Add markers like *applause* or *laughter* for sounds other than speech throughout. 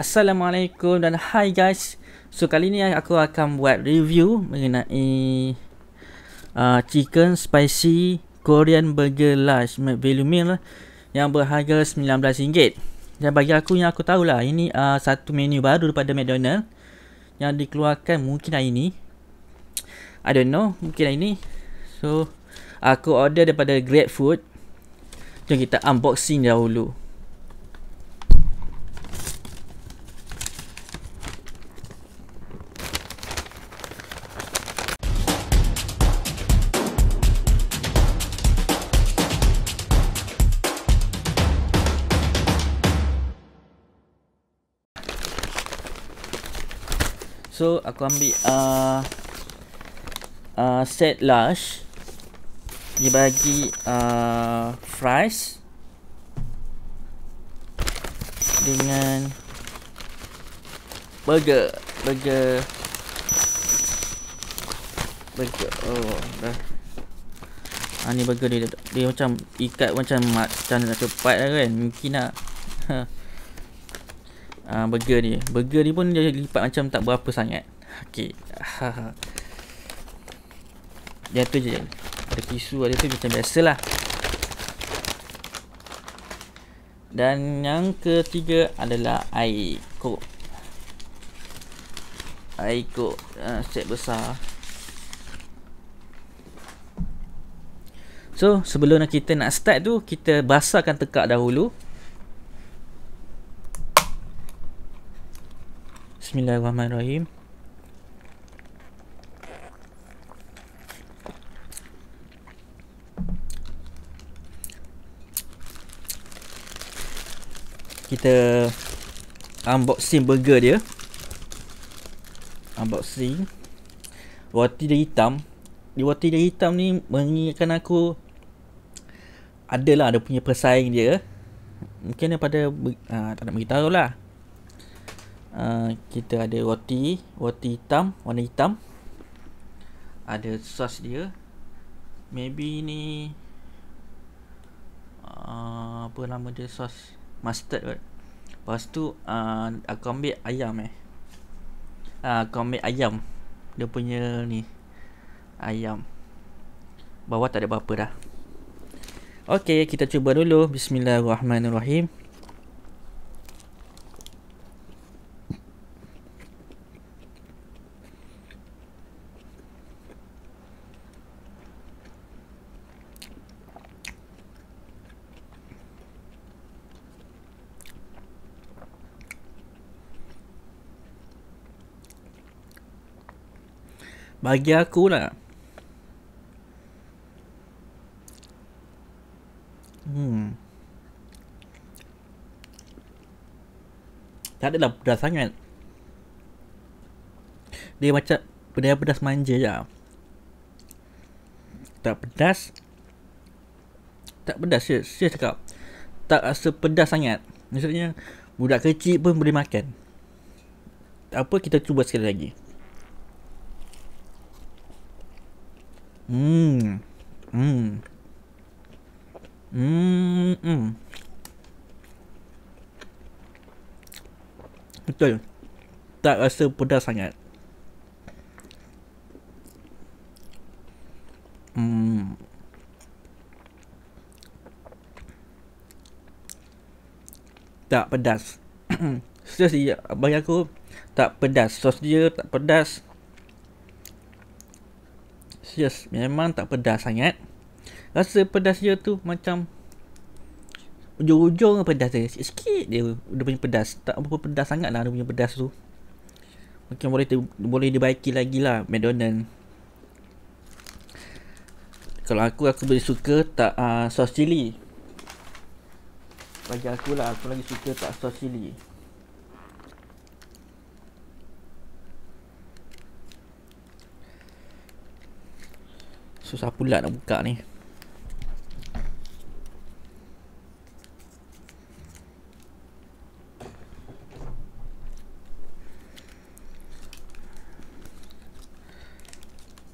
Assalamualaikum dan hi guys So kali ni aku akan buat review mengenai uh, Chicken Spicy Korean Burger Large Made Value Meal Yang berharga RM19 Dan bagi aku yang aku tahu lah Ini uh, satu menu baru daripada McDonald Yang dikeluarkan mungkin hari ni I don't know mungkin hari ni So aku order daripada Great Food Jom kita unboxing dahulu So aku ambil uh, uh, Set large Dia bagi uh, Fries Dengan Burger Burger Burger Oh dah Ha, ni burger dia, dia, dia macam ikat macam macam nak cepat lah kan Mungkin nak *laughs* uh, burger ni. Burger ni pun dia lipat macam tak berapa sangat. Okey. *laughs* Dia tu je. Ada tisu ada tu macam lah. Dan yang ketiga adalah air kok. Air kok uh, ah, set besar. So sebelum kita nak start tu kita basahkan tekak dahulu Bismillahirrahmanirrahim. Kita unboxing burger dia. Unboxing roti dia hitam. Di roti dia hitam ni mengingatkan aku adalah ada punya persaing dia. Mungkin daripada uh, ah, tak nak beritahu lah. Ah, kita ada roti, roti hitam, warna hitam. Ada sos dia. Maybe ni uh, apa nama dia sos mustard kot. Lepas tu uh, aku ambil ayam eh. uh, aku ambil ayam. Dia punya ni ayam. Bawah tak ada apa-apa dah. Okey, kita cuba dulu. Bismillahirrahmanirrahim. Bagi aku lah. Hmm. Tak adalah pedas sangat. Dia macam pedas-pedas manja je. Tak pedas. Tak pedas je. Saya cakap. Tak rasa pedas sangat. Maksudnya budak kecil pun boleh makan. Tak apa kita cuba sekali lagi. Mmm. Mmm. Mmm. Betul. Tak rasa pedas sangat. Mmm. Tak pedas. *clears throat* Seriously, bagi aku tak pedas. Sos dia tak pedas yes memang tak pedas sangat rasa pedas dia tu macam ujung-ujung pedas dia sikit-sikit dia dia punya pedas tak apa pedas sangat lah dia punya pedas tu mungkin boleh boleh dibaiki lagi lah McDonald's kalau aku aku boleh suka tak uh, ah, sos cili bagi aku lah aku lagi suka tak sos cili Susah pula nak buka ni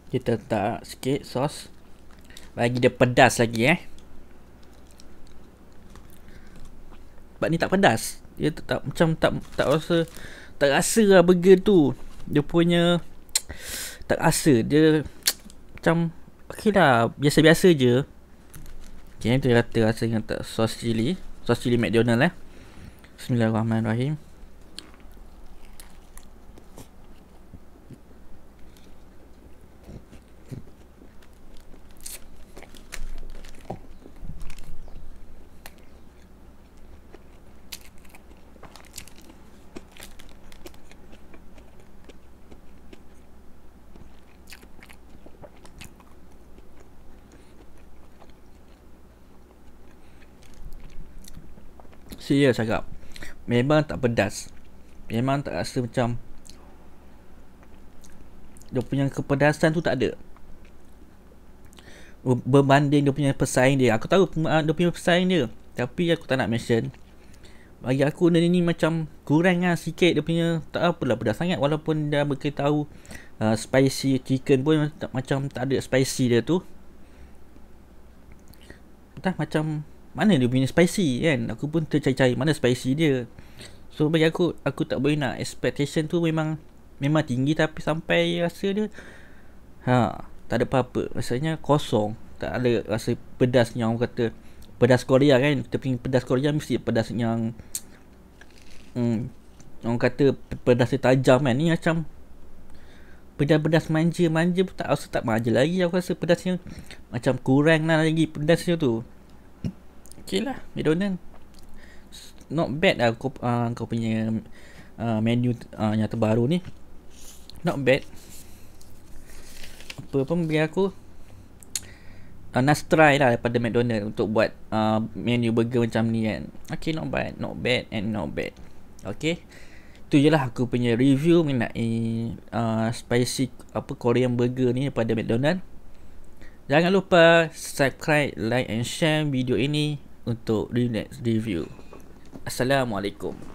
Kita tak sikit sos Bagi dia pedas lagi eh Sebab ni tak pedas Dia tetap macam tak tak rasa Tak rasa lah burger tu Dia punya Tak rasa Dia macam Okey lah Biasa-biasa je Okay, kita rata rasa dengan tak sos cili Sos cili McDonald eh Bismillahirrahmanirrahim Serius ya, cakap Memang tak pedas Memang tak rasa macam Dia punya kepedasan tu tak ada Berbanding dia punya pesaing dia Aku tahu dia punya pesaing dia Tapi aku tak nak mention Bagi aku dia ni macam Kurang lah sikit dia punya Tak apalah pedas sangat Walaupun dia beritahu uh, Spicy chicken pun tak, Macam tak ada spicy dia tu Entah macam mana dia punya spicy kan aku pun tercari-cari mana spicy dia so bagi aku aku tak boleh nak expectation tu memang memang tinggi tapi sampai rasa dia ha tak ada apa-apa rasanya kosong tak ada rasa pedas yang orang kata pedas Korea kan kita pergi pedas Korea mesti pedas yang hmm, orang kata pedas dia tajam kan ni macam pedas-pedas manja manja pun tak rasa tak manja lagi aku rasa pedasnya macam kurang lah lagi pedasnya tu okay lah McDonald's not bad lah kau, uh, kau punya uh, menu uh, yang terbaru ni not bad apa pun bagi aku uh, nak try lah daripada McDonald's untuk buat uh, menu burger macam ni kan okay not bad not bad and not bad okay tu je lah aku punya review mengenai uh, spicy apa Korean burger ni daripada McDonald's Jangan lupa subscribe, like and share video ini untuk Linux review. Assalamualaikum.